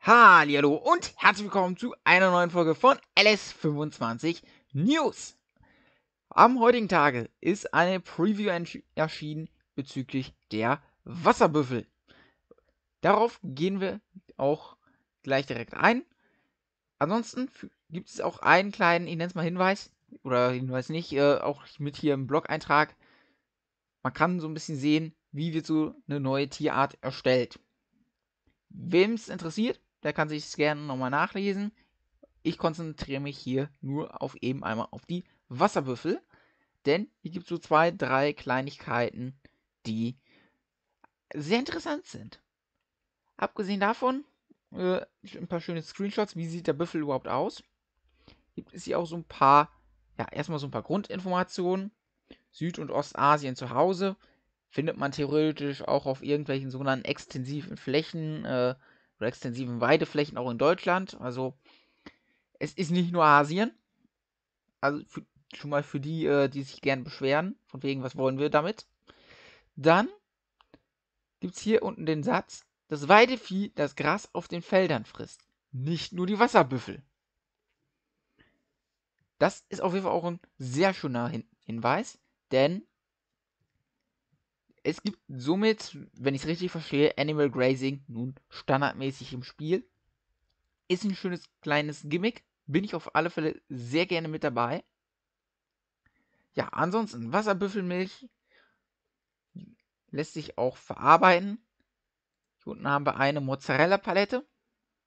Hallo und herzlich willkommen zu einer neuen Folge von LS25 News. Am heutigen Tage ist eine Preview erschienen bezüglich der Wasserbüffel. Darauf gehen wir auch gleich direkt ein. Ansonsten gibt es auch einen kleinen, ich nenne es mal Hinweis, oder Hinweis nicht, äh, auch mit hier im Blog-Eintrag. Man kann so ein bisschen sehen, wie wird so eine neue Tierart erstellt. Wem es interessiert, der kann sich es gerne nochmal nachlesen. Ich konzentriere mich hier nur auf eben einmal auf die Wasserbüffel. Denn hier gibt es so zwei, drei Kleinigkeiten, die sehr interessant sind. Abgesehen davon, äh, ein paar schöne Screenshots, wie sieht der Büffel überhaupt aus? Gibt es hier auch so ein paar, ja, erstmal so ein paar Grundinformationen. Süd- und Ostasien zu Hause findet man theoretisch auch auf irgendwelchen sogenannten extensiven Flächen, äh, oder extensiven Weideflächen auch in Deutschland. Also es ist nicht nur Asien. Also für, schon mal für die, äh, die sich gern beschweren, von wegen, was wollen wir damit? Dann gibt es hier unten den Satz, das Weidevieh das Gras auf den Feldern frisst, nicht nur die Wasserbüffel. Das ist auf jeden Fall auch ein sehr schöner Hin Hinweis, denn es gibt somit, wenn ich es richtig verstehe, Animal Grazing nun standardmäßig im Spiel. Ist ein schönes kleines Gimmick. Bin ich auf alle Fälle sehr gerne mit dabei. Ja, ansonsten Wasserbüffelmilch lässt sich auch verarbeiten. Hier unten haben wir eine Mozzarella-Palette.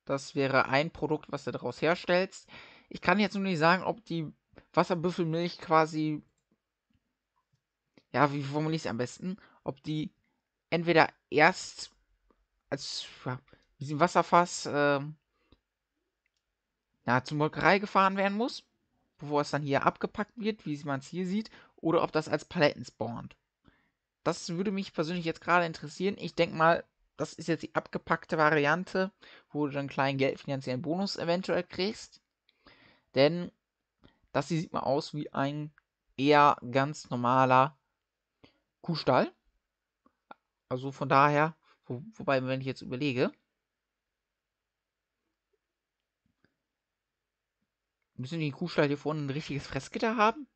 Das wäre ein Produkt, was du daraus herstellst. Ich kann jetzt nur nicht sagen, ob die Wasserbüffelmilch quasi ja, wie formuliere ich es am besten, ob die entweder erst als ja, diesem Wasserfass äh, na, zur Molkerei gefahren werden muss, bevor es dann hier abgepackt wird, wie man es hier sieht, oder ob das als Paletten spawnt. Das würde mich persönlich jetzt gerade interessieren. Ich denke mal, das ist jetzt die abgepackte Variante, wo du dann kleinen geldfinanziellen Bonus eventuell kriegst. Denn das hier sieht mal aus wie ein eher ganz normaler Kuhstall. Also von daher, wo, wobei, wenn ich jetzt überlege, müssen die Kuhstall hier vorne ein richtiges Fressgitter haben?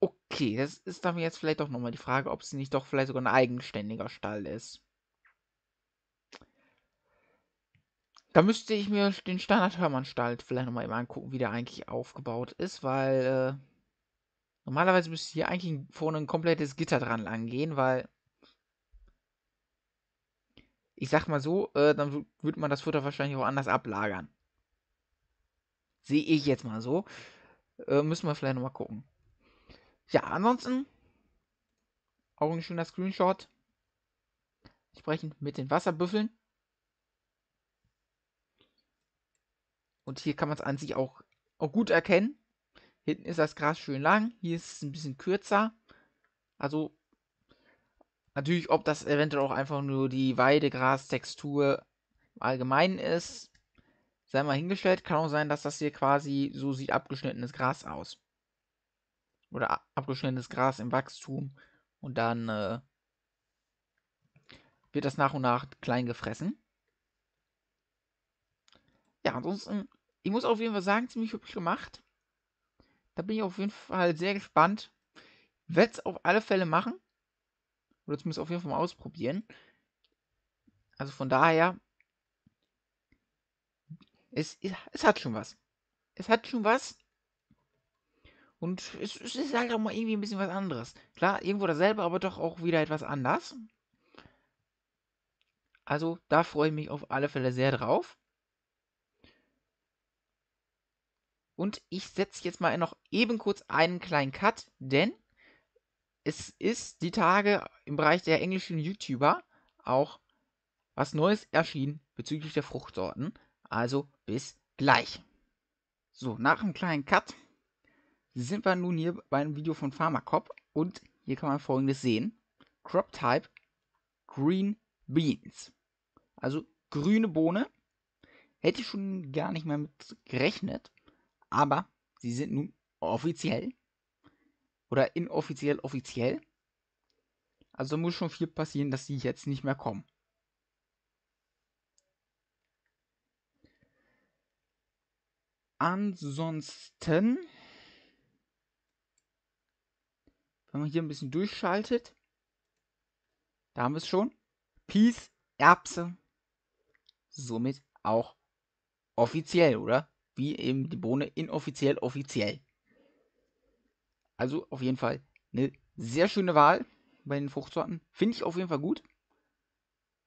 Okay, das ist dann jetzt vielleicht doch nochmal die Frage, ob es nicht doch vielleicht sogar ein eigenständiger Stall ist. Da müsste ich mir den Standard-Hörmann-Stall vielleicht nochmal eben angucken, wie der eigentlich aufgebaut ist, weil äh, Normalerweise müsste hier eigentlich vorne ein komplettes Gitter dran lang gehen, weil ich sag mal so, äh, dann würde man das Futter wahrscheinlich auch anders ablagern. Sehe ich jetzt mal so. Äh, müssen wir vielleicht nochmal gucken. Ja, ansonsten auch ein schöner Screenshot. Sprechen mit den Wasserbüffeln. Und hier kann man es an sich auch, auch gut erkennen. Hinten ist das Gras schön lang, hier ist es ein bisschen kürzer. Also natürlich, ob das eventuell auch einfach nur die Weidegrastextur im Allgemeinen ist, sei mal hingestellt. Kann auch sein, dass das hier quasi so sieht abgeschnittenes Gras aus. Oder abgeschnittenes Gras im Wachstum. Und dann äh, wird das nach und nach klein gefressen. Ja, ansonsten, ich muss auf jeden Fall sagen, ziemlich hübsch gemacht. Da bin ich auf jeden Fall sehr gespannt. Werde es auf alle Fälle machen. Oder zumindest auf jeden Fall mal ausprobieren. Also von daher, es, es hat schon was. Es hat schon was. Und es, es ist halt auch mal irgendwie ein bisschen was anderes. Klar, irgendwo dasselbe, aber doch auch wieder etwas anders. Also da freue ich mich auf alle Fälle sehr drauf. Und ich setze jetzt mal noch eben kurz einen kleinen Cut, denn es ist die Tage im Bereich der englischen YouTuber auch was Neues erschienen bezüglich der Fruchtsorten. Also bis gleich. So, nach einem kleinen Cut sind wir nun hier bei einem Video von Pharmacop und hier kann man folgendes sehen. Crop Type Green Beans. Also grüne Bohne. Hätte ich schon gar nicht mehr mit gerechnet aber sie sind nun offiziell oder inoffiziell offiziell. Also muss schon viel passieren, dass sie jetzt nicht mehr kommen. Ansonsten, wenn man hier ein bisschen durchschaltet, da haben wir es schon. Peace, Erbse. Somit auch offiziell, oder? wie eben die Bohne inoffiziell offiziell. Also auf jeden Fall eine sehr schöne Wahl bei den Fruchtsorten. Finde ich auf jeden Fall gut.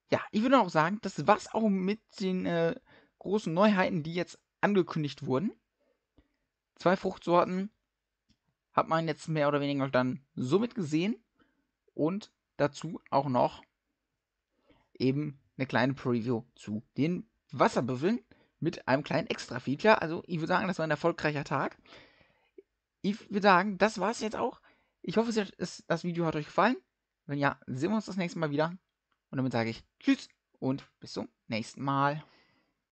Ja, ich würde auch sagen, das war's auch mit den äh, großen Neuheiten, die jetzt angekündigt wurden. Zwei Fruchtsorten hat man jetzt mehr oder weniger dann somit gesehen. Und dazu auch noch eben eine kleine Preview zu den Wasserbüffeln mit einem kleinen Extra-Feature. Also ich würde sagen, das war ein erfolgreicher Tag. Ich würde sagen, das war es jetzt auch. Ich hoffe, das Video hat euch gefallen. Wenn ja, sehen wir uns das nächste Mal wieder. Und damit sage ich Tschüss und bis zum nächsten Mal.